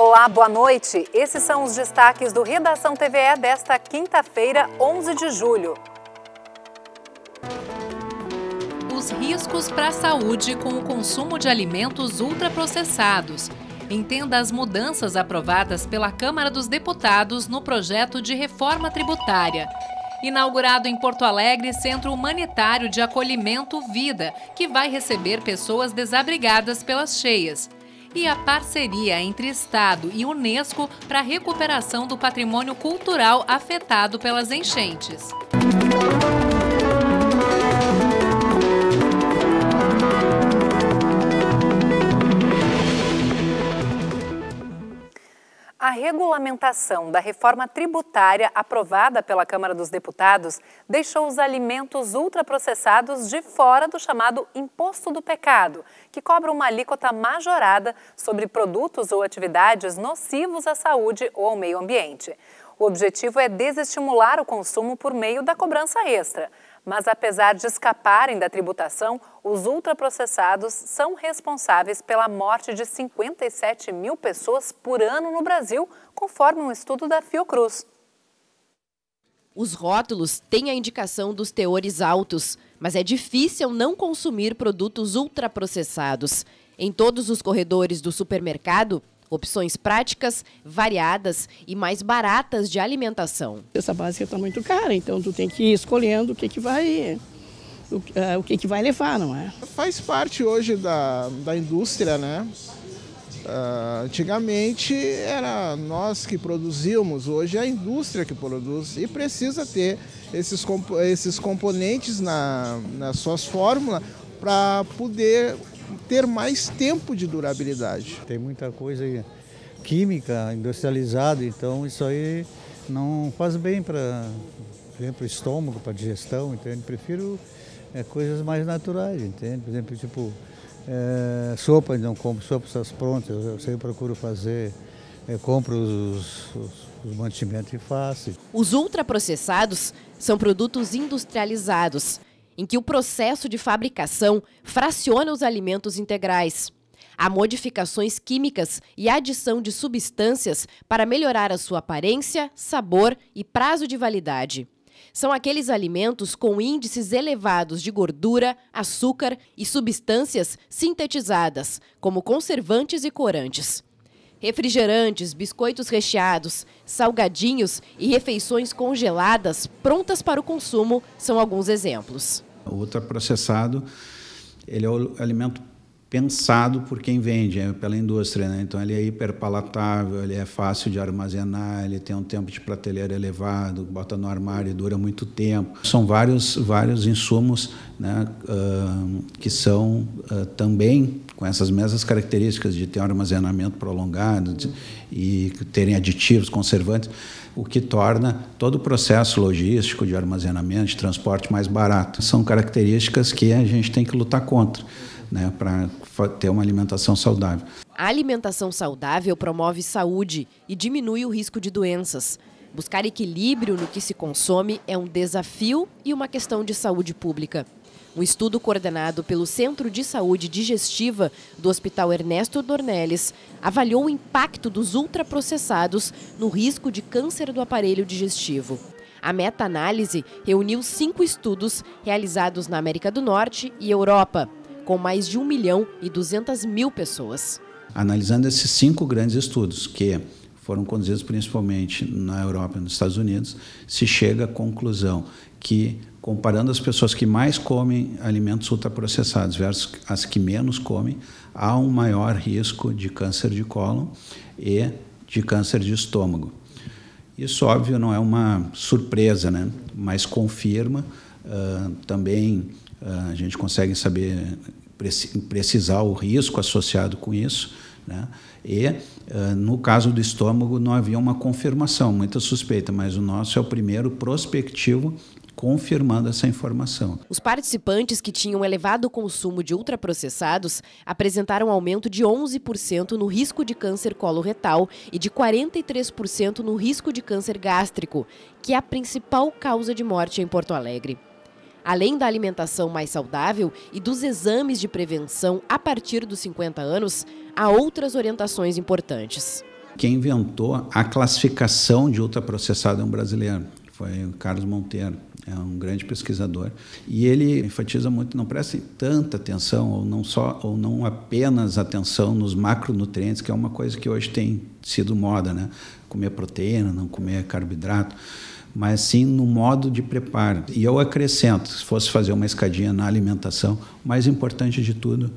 Olá, boa noite. Esses são os destaques do Redação TVE desta quinta-feira, 11 de julho. Os riscos para a saúde com o consumo de alimentos ultraprocessados. Entenda as mudanças aprovadas pela Câmara dos Deputados no projeto de reforma tributária. Inaugurado em Porto Alegre, Centro Humanitário de Acolhimento Vida, que vai receber pessoas desabrigadas pelas cheias e a parceria entre Estado e Unesco para a recuperação do patrimônio cultural afetado pelas enchentes. Música A regulamentação da reforma tributária aprovada pela Câmara dos Deputados deixou os alimentos ultraprocessados de fora do chamado imposto do pecado, que cobra uma alíquota majorada sobre produtos ou atividades nocivos à saúde ou ao meio ambiente. O objetivo é desestimular o consumo por meio da cobrança extra. Mas apesar de escaparem da tributação, os ultraprocessados são responsáveis pela morte de 57 mil pessoas por ano no Brasil, conforme um estudo da Fiocruz. Os rótulos têm a indicação dos teores altos, mas é difícil não consumir produtos ultraprocessados. Em todos os corredores do supermercado, Opções práticas, variadas e mais baratas de alimentação. Essa básica está muito cara, então tu tem que ir escolhendo o que, que vai o, é, o, que, que vai levar, não é? Faz parte hoje da, da indústria, né? Uh, antigamente era nós que produzíamos, hoje é a indústria que produz e precisa ter esses, comp esses componentes na, nas suas fórmulas para poder ter mais tempo de durabilidade. Tem muita coisa química, industrializada, então isso aí não faz bem para o estômago, para a digestão, entende? Prefiro é, coisas mais naturais, entende? Por exemplo, tipo é, sopa, não como sopas prontas, eu, sempre procuro fazer, é, compro os, os os mantimentos e faço. Os ultraprocessados são produtos industrializados em que o processo de fabricação fraciona os alimentos integrais. Há modificações químicas e adição de substâncias para melhorar a sua aparência, sabor e prazo de validade. São aqueles alimentos com índices elevados de gordura, açúcar e substâncias sintetizadas, como conservantes e corantes. Refrigerantes, biscoitos recheados, salgadinhos e refeições congeladas prontas para o consumo são alguns exemplos o outro é processado, ele é o alimento pensado por quem vende, é pela indústria. Né? Então, ele é hiperpalatável, ele é fácil de armazenar, ele tem um tempo de prateleira elevado, bota no armário e dura muito tempo. São vários, vários insumos né, uh, que são uh, também com essas mesmas características de ter um armazenamento prolongado de, e terem aditivos, conservantes, o que torna todo o processo logístico de armazenamento, de transporte mais barato. São características que a gente tem que lutar contra. Né, para ter uma alimentação saudável. A alimentação saudável promove saúde e diminui o risco de doenças. Buscar equilíbrio no que se consome é um desafio e uma questão de saúde pública. Um estudo coordenado pelo Centro de Saúde Digestiva do Hospital Ernesto Dornelles avaliou o impacto dos ultraprocessados no risco de câncer do aparelho digestivo. A meta-análise reuniu cinco estudos realizados na América do Norte e Europa com mais de 1 milhão e 200 mil pessoas. Analisando esses cinco grandes estudos, que foram conduzidos principalmente na Europa e nos Estados Unidos, se chega à conclusão que, comparando as pessoas que mais comem alimentos ultraprocessados versus as que menos comem, há um maior risco de câncer de cólon e de câncer de estômago. Isso, óbvio, não é uma surpresa, né? mas confirma uh, também ah, a gente consegue saber precisar o risco associado com isso. Né? E, ah, no caso do estômago, não havia uma confirmação, muita suspeita, mas o nosso é o primeiro prospectivo confirmando essa informação. Os participantes que tinham elevado consumo de ultraprocessados apresentaram aumento de 11% no risco de câncer coloretal e de 43% no risco de câncer gástrico, que é a principal causa de morte em Porto Alegre. Além da alimentação mais saudável e dos exames de prevenção a partir dos 50 anos, há outras orientações importantes. Quem inventou a classificação de ultraprocessado é um brasileiro foi o Carlos Monteiro, é um grande pesquisador, e ele enfatiza muito, não prestem tanta atenção ou não só ou não apenas atenção nos macronutrientes, que é uma coisa que hoje tem sido moda, né? Comer proteína, não comer carboidrato mas sim no modo de preparo. E eu acrescento, se fosse fazer uma escadinha na alimentação, o mais importante de tudo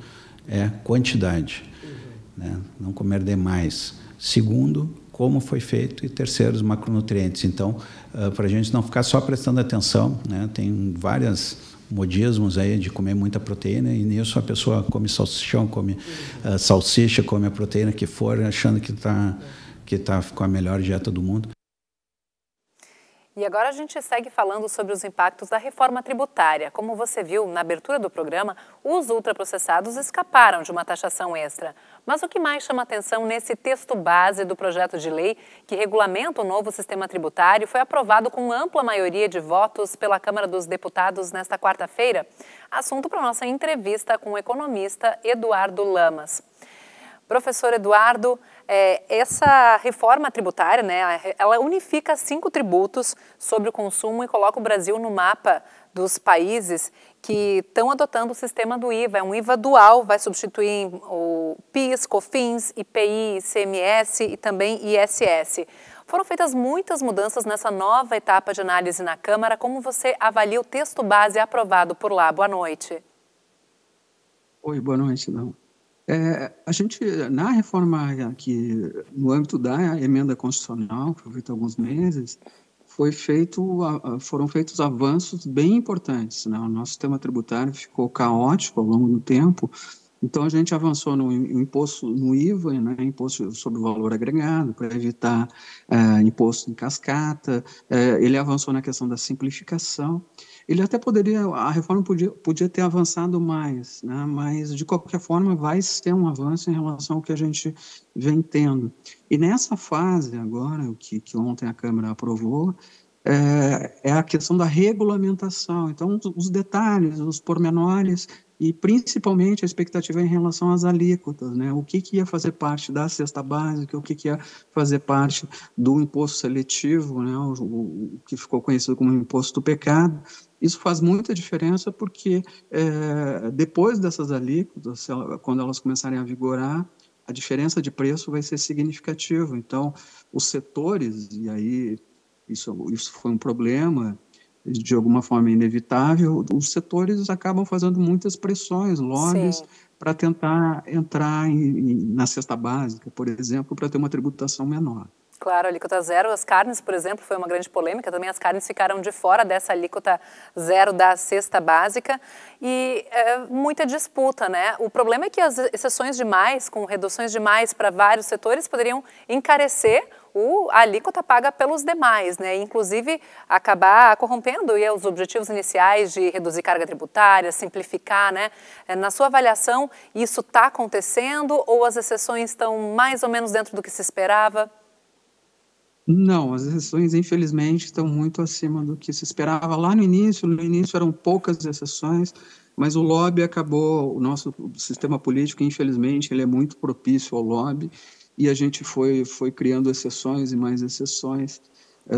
é quantidade, uhum. né? não comer demais. Segundo, como foi feito e terceiro, os macronutrientes. Então, uh, ah, para a gente não ficar só prestando atenção, né? tem várias modismos aí de comer muita proteína e nisso a pessoa come salsichão, come uh, salsicha, come a proteína que for, achando que está que tá com a melhor dieta do mundo. E agora a gente segue falando sobre os impactos da reforma tributária. Como você viu na abertura do programa, os ultraprocessados escaparam de uma taxação extra. Mas o que mais chama atenção nesse texto base do projeto de lei que regulamenta o novo sistema tributário foi aprovado com ampla maioria de votos pela Câmara dos Deputados nesta quarta-feira? Assunto para nossa entrevista com o economista Eduardo Lamas. Professor Eduardo, é, essa reforma tributária, né, ela unifica cinco tributos sobre o consumo e coloca o Brasil no mapa dos países que estão adotando o sistema do IVA. É um IVA dual, vai substituir o PIS, COFINS, IPI, ICMS e também ISS. Foram feitas muitas mudanças nessa nova etapa de análise na Câmara. Como você avalia o texto base aprovado por lá? Boa noite. Oi, boa noite, não. É, a gente, na reforma que, no âmbito da emenda constitucional, que foi feita há alguns meses, foi feito, foram feitos avanços bem importantes. Né? O nosso sistema tributário ficou caótico ao longo do tempo, então a gente avançou no imposto no IVA, né, imposto sobre o valor agregado, para evitar é, imposto em cascata. É, ele avançou na questão da simplificação. Ele até poderia, a reforma podia, podia ter avançado mais, né? mas de qualquer forma vai ter um avanço em relação ao que a gente vem tendo. E nessa fase agora, o que, que ontem a Câmara aprovou, é, é a questão da regulamentação. Então, os detalhes, os pormenores e principalmente a expectativa é em relação às alíquotas, né? O que, que ia fazer parte da cesta básica, o que, que ia fazer parte do imposto seletivo, né? O, o, o que ficou conhecido como imposto do pecado. Isso faz muita diferença porque é, depois dessas alíquotas, ela, quando elas começarem a vigorar, a diferença de preço vai ser significativa. Então, os setores, e aí isso, isso foi um problema de alguma forma é inevitável, os setores acabam fazendo muitas pressões, lobbies, para tentar entrar em, em, na cesta básica, por exemplo, para ter uma tributação menor. Claro, alíquota zero, as carnes, por exemplo, foi uma grande polêmica. Também as carnes ficaram de fora dessa alíquota zero da cesta básica e é, muita disputa, né? O problema é que as exceções demais, com reduções demais para vários setores, poderiam encarecer o, a alíquota paga pelos demais, né? inclusive acabar corrompendo e, é os objetivos iniciais de reduzir carga tributária, simplificar. Né? É, na sua avaliação, isso está acontecendo ou as exceções estão mais ou menos dentro do que se esperava? Não, as exceções, infelizmente, estão muito acima do que se esperava lá no início. No início eram poucas exceções, mas o lobby acabou, o nosso sistema político, infelizmente, ele é muito propício ao lobby e a gente foi, foi criando exceções e mais exceções. É,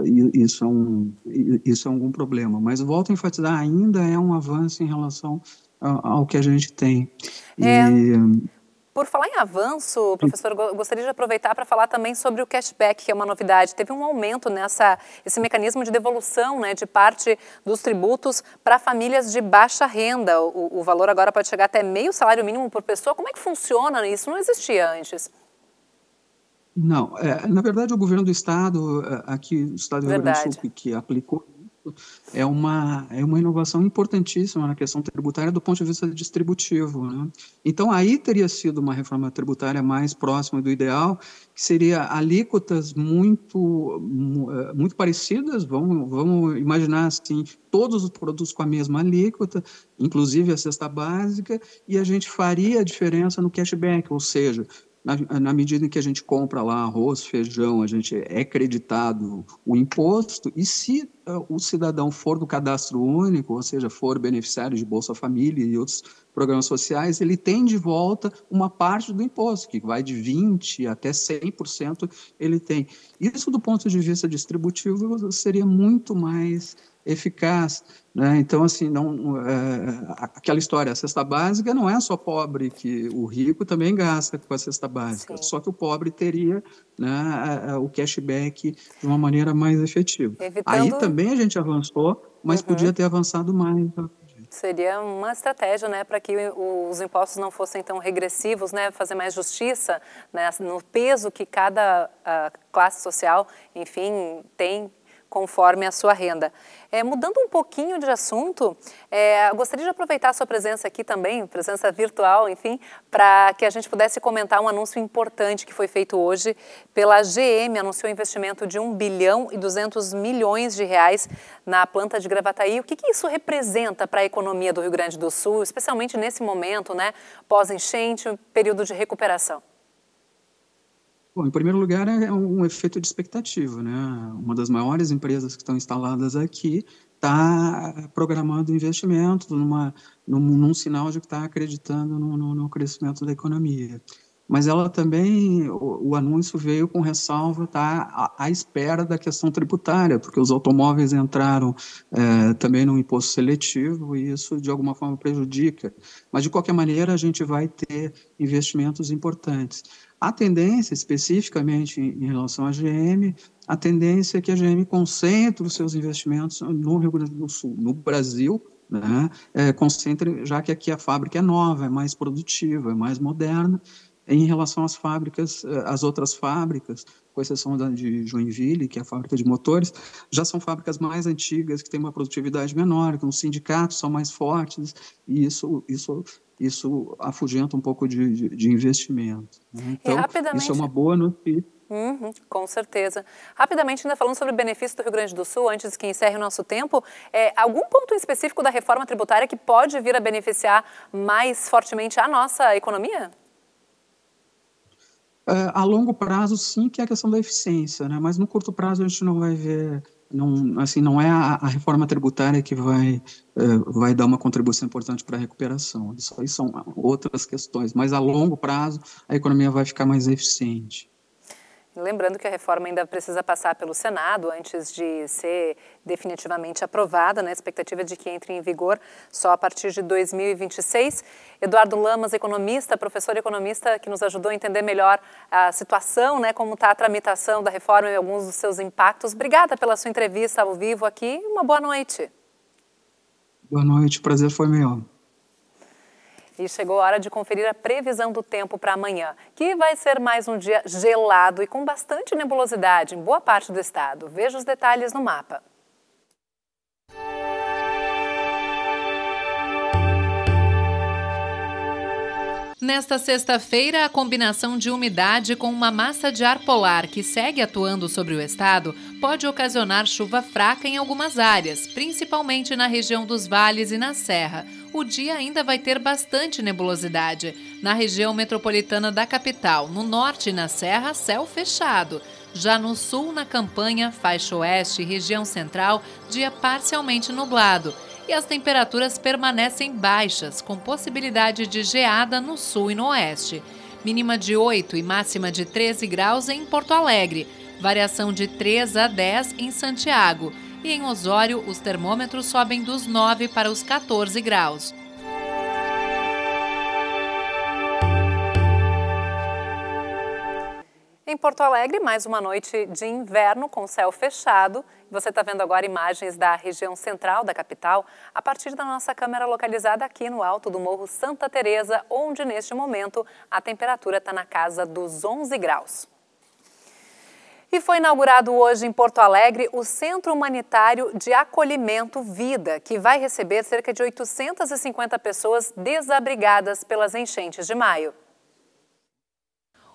é isso, é um, isso é algum problema. Mas volto a enfatizar, ainda é um avanço em relação ao, que a gente tem. É, e, por falar em avanço, professor, gostaria de aproveitar para falar também sobre o cashback, que é uma novidade. Teve um aumento nessa esse mecanismo de devolução né, de parte dos tributos para famílias de baixa renda. O, o valor agora pode chegar até meio salário mínimo por pessoa. Como é que funciona isso? Não existia antes. Não, é, na verdade o governo do estado, é, aqui o estado do Rio Grande do Sul, que aplicou é uma, é uma inovação importantíssima na questão tributária do ponto de vista distributivo. Né? Então, aí teria sido uma reforma tributária mais próxima do ideal, que seria alíquotas muito, eh, muito parecidas, vamos, vamos imaginar assim, todos os produtos com a mesma alíquota, inclusive a cesta básica, e a gente faria a diferença no cashback, ou seja, na, na, medida em que a gente compra lá arroz, feijão, a gente é creditado o imposto, e se uh, o cidadão for do cadastro único, ou seja, for beneficiário de Bolsa Família e outros programas sociais, ele tem de volta uma parte do imposto, que vai de 20% até 100% ele tem. Isso, do ponto de vista distributivo, seria muito mais eficaz. Né? Então, assim, não, é, aquela história, a cesta básica não é só pobre, que o rico também gasta com a cesta básica, Sim. só que o pobre teria né, o cashback de uma maneira mais efetiva. Evitando... Aí também a gente avançou, mas uhum. podia ter avançado mais. Seria uma estratégia, né, para que os impostos não fossem tão regressivos, né, fazer mais justiça né, no peso que cada ah, classe social, enfim, tem conforme a sua renda. É, mudando um pouquinho de assunto, é, gostaria de aproveitar a sua presença aqui também, presença virtual, enfim, para que a gente pudesse comentar um anúncio importante que foi feito hoje pela GM, anunciou investimento de 1 bilhão e 200 milhões de reais na planta de Gravataí. O que, que isso representa para a economia do Rio Grande do Sul, especialmente nesse momento, né, pós-enchente, período de recuperação? Bom, em primeiro lugar, é um efeito de expectativa. Né? Uma das maiores empresas que estão instaladas aqui está programando investimento, numa, num, num, sinal de que está acreditando no, no, no, crescimento da economia. Mas ela também, o, o anúncio veio com ressalva, tá à, à, espera da questão tributária, porque os automóveis entraram é, também no imposto seletivo e isso de alguma forma prejudica. Mas de qualquer maneira, a gente vai ter investimentos importantes. A tendência, especificamente em relação à GM, a tendência é que a GM concentre os seus investimentos no Rio Grande do Sul, no Brasil, né? É, concentre, já que aqui a fábrica é nova, é mais produtiva, é mais moderna, em relação às fábricas, é, às outras fábricas, com exceção da de Joinville, que é a fábrica de motores, já são fábricas mais antigas, que têm uma produtividade menor, que os sindicatos são mais fortes, e isso, isso isso afugenta um pouco de, de, de investimento. Né? É, então, rapidamente... isso é uma boa notícia. Uhum, com certeza. Rapidamente, ainda falando sobre o benefício do Rio Grande do Sul, antes que encerre o nosso tempo, é, algum ponto específico da reforma tributária que pode vir a beneficiar mais fortemente a nossa economia? É, a longo prazo, sim, que é a questão da eficiência, né? mas no curto prazo a gente não vai ver não, assim, não é a, a reforma tributária que vai, uh, vai dar uma contribuição importante para a recuperação. Isso aí são outras questões. Mas a longo prazo, a economia vai ficar mais eficiente. Lembrando que a reforma ainda precisa passar pelo Senado antes de ser definitivamente aprovada, na né? expectativa é de que entre em vigor só a partir de 2026. Eduardo Lamas, economista, professor economista, que nos ajudou a entender melhor a situação, né, como está a tramitação da reforma e alguns dos seus impactos. Obrigada pela sua entrevista ao vivo aqui. Uma boa noite. Boa noite, prazer foi meu. E chegou a hora de conferir a previsão do tempo para amanhã, que vai ser mais um dia gelado e com bastante nebulosidade em boa parte do estado. Veja os detalhes no mapa. Nesta sexta-feira, a combinação de umidade com uma massa de ar polar que segue atuando sobre o estado pode ocasionar chuva fraca em algumas áreas, principalmente na região dos vales e na serra. O dia ainda vai ter bastante nebulosidade. Na região metropolitana da capital, no norte e na serra, céu fechado. Já no sul, na campanha, faixa oeste e região central, dia parcialmente nublado e as temperaturas permanecem baixas, com possibilidade de geada no sul e no oeste. Mínima de 8 e máxima de 13 graus em Porto Alegre, variação de 3 a 10 em Santiago. E em Osório, os termômetros sobem dos 9 para os 14 graus. Em Porto Alegre, mais uma noite de inverno com céu fechado. Você está vendo agora imagens da região central da capital a partir da nossa câmera localizada aqui no alto do Morro Santa Teresa, onde neste momento a temperatura está na casa dos 11 graus. E foi inaugurado hoje em Porto Alegre o Centro Humanitário de Acolhimento Vida, que vai receber cerca de 850 pessoas desabrigadas pelas enchentes de maio.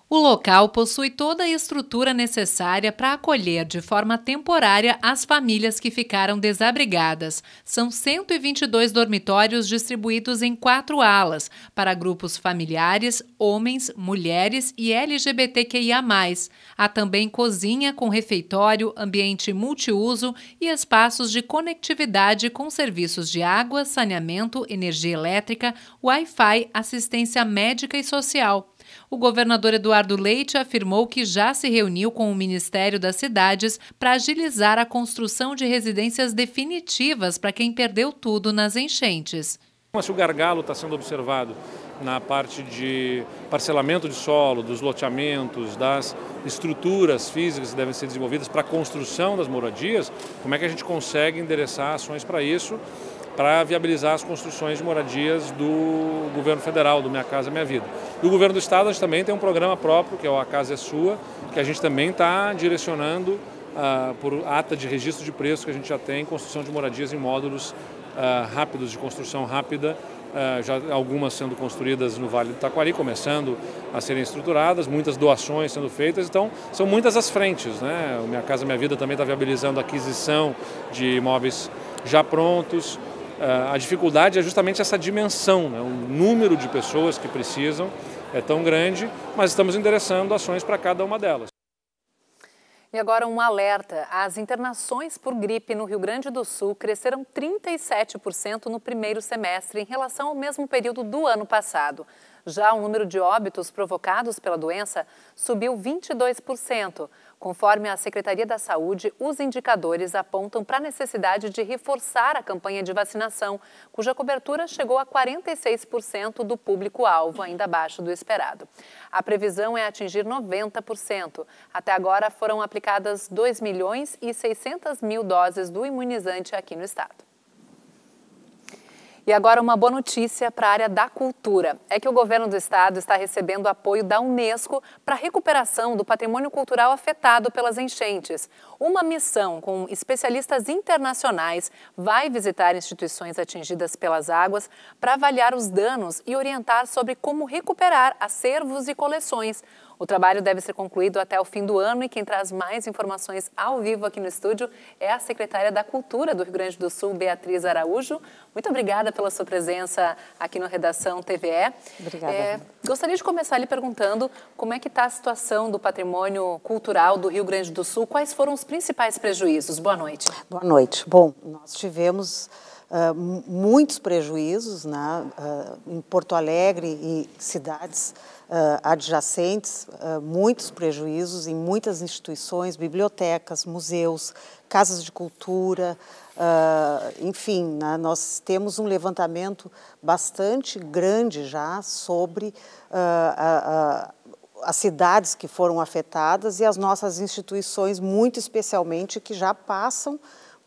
O local possui toda a estrutura necessária para acolher de forma temporária as famílias que ficaram desabrigadas. São 122 dormitórios distribuídos em quatro alas para grupos familiares, homens, mulheres e LGBTQIA. Há também cozinha com refeitório, ambiente multiuso e espaços de conectividade com serviços de água, saneamento, energia elétrica, Wi-Fi, assistência médica e social. O governador Eduardo Leite afirmou que já se reuniu com o Ministério das Cidades para agilizar a construção de residências definitivas para quem perdeu tudo nas enchentes. Mas o gargalo está sendo observado na parte de parcelamento de solo, dos loteamentos, das estruturas físicas que devem ser desenvolvidas para a construção das moradias, como é que a gente consegue endereçar ações para isso para viabilizar as construções de moradias do governo federal, do Minha Casa Minha Vida. E o governo do estado a gente também tem um programa próprio, que é o A Casa é Sua, que a gente também está direcionando uh, por ata de registro de preço que a gente já tem, construção de moradias em módulos uh, rápidos, de construção rápida, Uh, já algumas sendo construídas no Vale do Taquari, começando a serem estruturadas, muitas doações sendo feitas, então são muitas as frentes. Né? O Minha Casa Minha Vida também está viabilizando a aquisição de imóveis já prontos, ah, a dificuldade é justamente essa dimensão, né? o número de pessoas que precisam é tão grande, mas estamos endereçando ações para cada uma delas. E agora um alerta: as internações por gripe no Rio Grande do Sul cresceram 37% no primeiro semestre em relação ao mesmo período do ano passado. Já o número de óbitos provocados pela doença subiu 22%. Conforme a Secretaria da Saúde, os indicadores apontam para a necessidade de reforçar a campanha de vacinação, cuja cobertura chegou a 46% do público-alvo, ainda abaixo do esperado. A previsão é atingir 90%. Até agora foram aplicadas 2 milhões e 600 mil doses do imunizante aqui no estado. E agora uma boa notícia para a área da cultura. É que o governo do estado está recebendo apoio da Unesco para a recuperação do patrimônio cultural afetado pelas enchentes. Uma missão com especialistas internacionais vai visitar instituições atingidas pelas águas para avaliar os danos e orientar sobre como recuperar acervos e coleções. O trabalho deve ser concluído até o fim do ano e quem traz mais informações ao vivo aqui no estúdio é a secretária da Cultura do Rio Grande do Sul, Beatriz Araújo. Muito obrigada pela sua presença aqui no Redação TVE. Obrigada. É, gostaria de começar lhe perguntando como é que está a situação do patrimônio cultural do Rio Grande do Sul, quais foram os principais prejuízos? Boa noite. Boa noite. Bom, nós tivemos uh, muitos prejuízos né, uh, em Porto Alegre e cidades ah, adjacentes, ah, muitos prejuízos em muitas instituições, bibliotecas, museus, casas de cultura, Uh, enfim, né, nós temos um levantamento bastante grande já sobre uh, as cidades que foram afetadas e as nossas instituições, muito especialmente, que já passam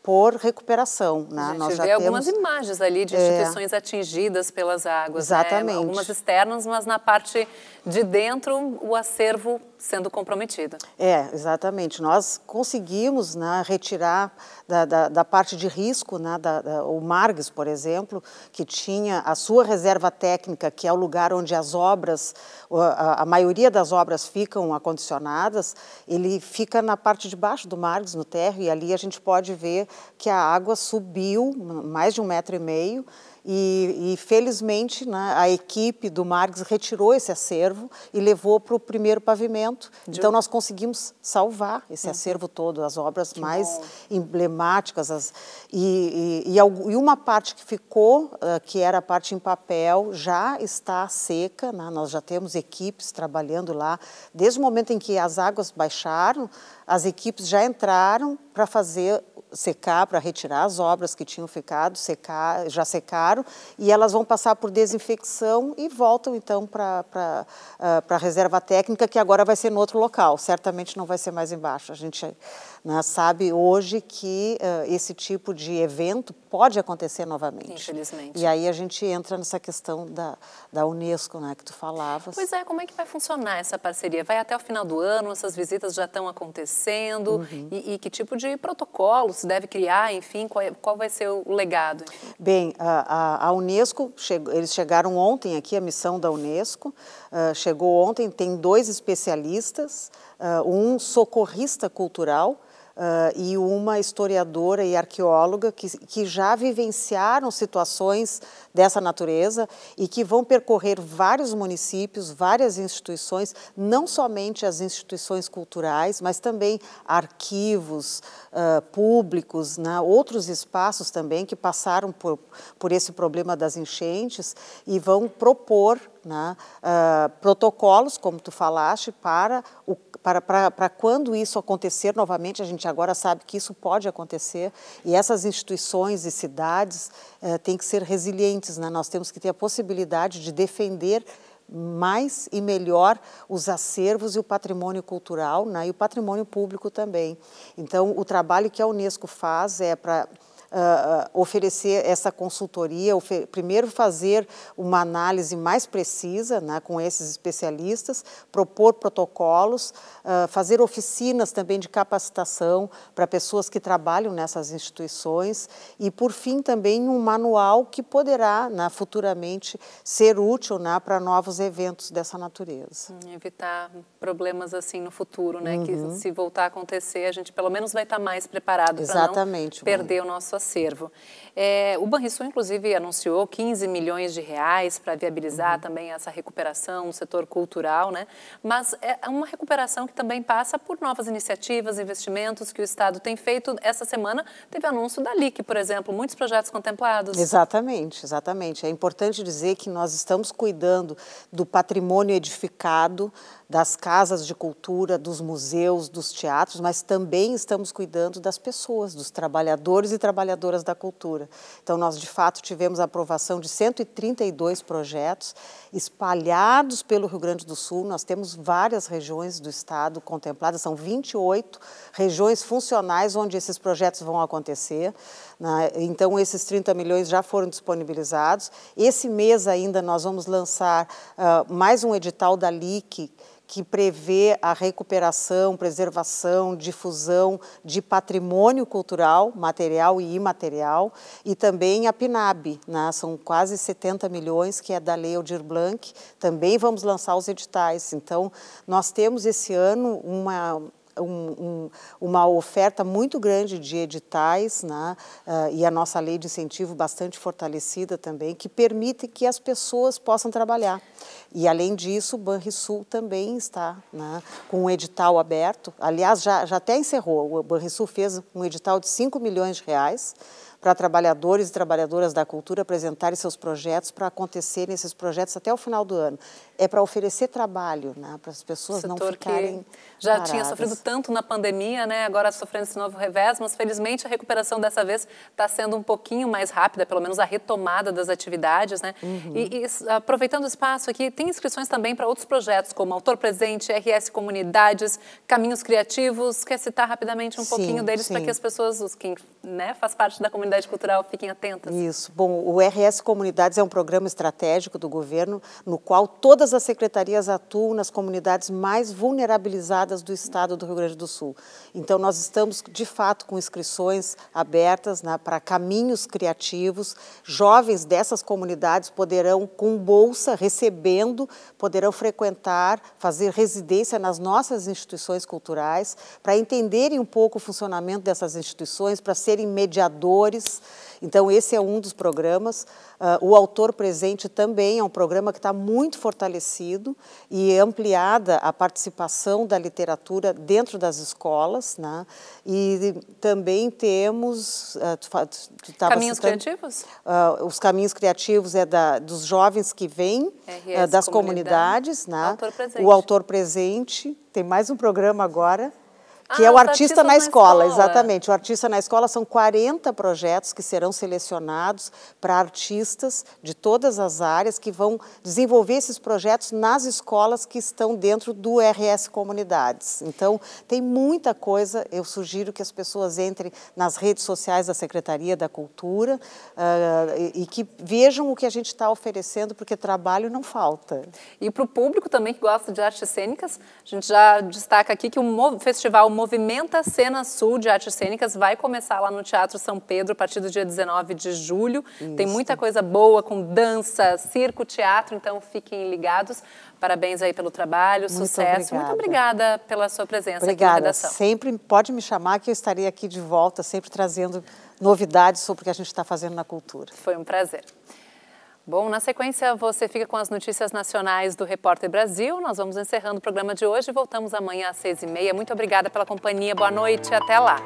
por recuperação. Né? A gente Nós já vê temos... algumas imagens ali de é. instituições é... atingidas pelas águas. Né? Exatamente. Né? Algumas externas, mas na parte de dentro o acervo sendo comprometido. É, exatamente. Nós conseguimos né, retirar da, da, da, parte de risco, né, da, o Margues, por exemplo, que tinha a sua reserva técnica, que é o lugar onde as obras, a, a maioria das obras ficam acondicionadas, ele fica na parte de baixo do Margues, no térreo, e ali a gente pode ver que a água subiu mais de um metro e meio e, e felizmente né, a equipe do Margs retirou esse acervo e levou para o primeiro pavimento. De então nós conseguimos salvar esse uhum. acervo todo, as obras que mais bom. emblemáticas as, e, e, e, uma parte que ficou, eh, que era a parte em papel, já está seca. Né? Nós já temos equipes trabalhando lá desde o momento em que as águas baixaram, as equipes já entraram para fazer secar, para retirar as obras que tinham ficado, secar, já secaram, e elas vão passar por desinfecção e voltam então para a ah, reserva técnica, que agora vai ser no outro local, certamente não vai ser mais embaixo. A gente né, sabe hoje que uh, esse tipo de evento pode acontecer novamente. Infelizmente. E aí a gente entra nessa questão da, da Unesco, né, que tu falavas. Pois é, como é que vai funcionar essa parceria? Vai até o final do ano, essas visitas já estão acontecendo, uhum. e, e que tipo de protocolos se deve criar, enfim, qual, é, qual vai ser o legado? Bem, a, a Unesco, eles chegaram ontem aqui, a missão da Unesco, ah, chegou ontem, tem dois especialistas, ah, um socorrista cultural, ah, e uma historiadora e arqueóloga que, que já vivenciaram situações dessa natureza e que vão percorrer vários municípios, várias instituições, não somente as instituições culturais, mas também arquivos uh, públicos, né? outros espaços também que passaram por, por esse problema das enchentes e vão propor né, uh, protocolos, como tu falaste, para, o, para, para, para quando isso acontecer novamente, a gente agora sabe que isso pode acontecer, e essas instituições e cidades eh, têm que ser resilientes ouvintes, né? nós temos que ter a possibilidade de defender mais e melhor os acervos e o patrimônio cultural né? e o patrimônio público também. Então, o trabalho que a Unesco faz é para uh, oferecer essa consultoria, primeiro fazer uma análise mais precisa né, com esses especialistas, propor protocolos, uh, fazer oficinas também de capacitação para pessoas que trabalham nessas instituições e, por fim, também um manual que poderá né, futuramente ser útil né, para novos eventos dessa natureza. Hum, evitar problemas assim no futuro, né? Uhum. Que se voltar a acontecer, a gente pelo menos vai estar mais preparado para não perder o nosso acervo. É, o Banrisul, inclusive, anunciou 15 milhões de reais para viabilizar uhum. também essa recuperação no setor cultural, né? mas é uma recuperação que também passa por novas iniciativas, investimentos que o Estado tem feito. Essa semana teve anúncio da LIC, por exemplo, muitos projetos contemplados. Exatamente, exatamente. É importante dizer que nós estamos cuidando do patrimônio edificado, das casas de cultura, dos museus, dos teatros, mas também estamos cuidando das pessoas, dos trabalhadores e trabalhadoras trabalhadoras da cultura. Então, nós de fato tivemos a aprovação de 132 projetos espalhados pelo Rio Grande do Sul. Nós temos várias regiões do estado contempladas, são 28 regiões funcionais onde esses projetos vão acontecer. Né? Então, esses 30 milhões já foram disponibilizados. Esse mês ainda nós vamos lançar ah, mais um edital da LIC que prevê a recuperação, preservação, difusão de patrimônio cultural, material e imaterial, e também a PNAB, né? são quase 70 milhões, que é da Lei Aldir Blanc, também vamos lançar os editais. Então, nós temos esse ano uma, um, um, uma oferta muito grande de editais né, uh, e a nossa lei de incentivo bastante fortalecida também, que permite que as pessoas possam trabalhar. E, além disso, o Banrisul também está né, com um edital aberto. Aliás, já, já até encerrou. O Banrisul fez um edital de 5 milhões de reais para trabalhadores e trabalhadoras da cultura apresentarem seus projetos, para acontecerem esses projetos até o final do ano. É para oferecer trabalho, né, para as pessoas não ficarem já paradas. tinha sofrido tanto na pandemia, né, agora sofrendo esse novo revés, mas felizmente a recuperação dessa vez está sendo um pouquinho mais rápida, pelo menos a retomada das atividades, né? Uhum. E, e aproveitando o espaço aqui, tem inscrições também para outros projetos, como Autor Presente, RS Comunidades, Caminhos Criativos. Quer citar rapidamente um sim, pouquinho deles para que as pessoas, os quem né, faz parte da comunidade comunidade cultural, fiquem atentas. Isso. Bom, o RS Comunidades é um programa estratégico do governo no qual todas as secretarias atuam nas comunidades mais vulnerabilizadas do estado do Rio Grande do Sul. Então, nós estamos, de fato, com inscrições abertas né, para caminhos criativos. Jovens dessas comunidades poderão, com bolsa, recebendo, poderão frequentar, fazer residência nas nossas instituições culturais para entenderem um pouco o funcionamento dessas instituições, para serem mediadores então, esse é um dos programas. Uh, o Autor Presente também é um programa que está muito fortalecido e é ampliada a participação da literatura dentro das escolas. Né? E também temos... Uh, tu, tu caminhos citando, criativos? Uh, os caminhos criativos é da, dos jovens que vêm das comunidades. comunidades né? Autor o Autor Presente. Tem mais um programa agora que é ah, é o artista, artista na, na escola, escola, exatamente. O artista na escola são 40 projetos que serão selecionados para artistas de todas as áreas que vão desenvolver esses projetos nas escolas que estão dentro do RS Comunidades. Então, tem muita coisa. Eu sugiro que as pessoas entrem nas redes sociais da Secretaria da Cultura uh, e, e que vejam o que a gente está oferecendo, porque trabalho não falta. E para o público também que gosta de artes cênicas, a gente já destaca aqui que o Festival Movimenta Cena Sul de Artes Cênicas vai começar lá no Teatro São Pedro a partir do dia 19 de julho. Isso. Tem muita coisa boa com dança, circo, teatro, então fiquem ligados. Parabéns aí pelo trabalho, Muito sucesso. Obrigada. Muito obrigada pela sua presença obrigada. aqui na redação. Sempre pode me chamar que eu estarei aqui de volta, sempre trazendo novidades sobre o que a gente está fazendo na cultura. Foi um prazer. Bom, na sequência você fica com as notícias nacionais do Repórter Brasil. Nós vamos encerrando o programa de hoje e voltamos amanhã às seis e meia. Muito obrigada pela companhia. Boa noite. Até lá.